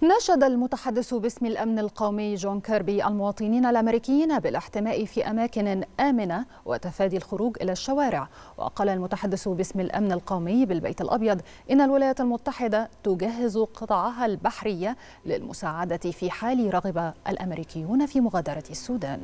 ناشد المتحدث باسم الأمن القومي جون كيربي المواطنين الأمريكيين بالاحتماء في أماكن آمنة وتفادي الخروج إلى الشوارع وقال المتحدث باسم الأمن القومي بالبيت الأبيض إن الولايات المتحدة تجهز قطعها البحرية للمساعدة في حال رغب الأمريكيون في مغادرة السودان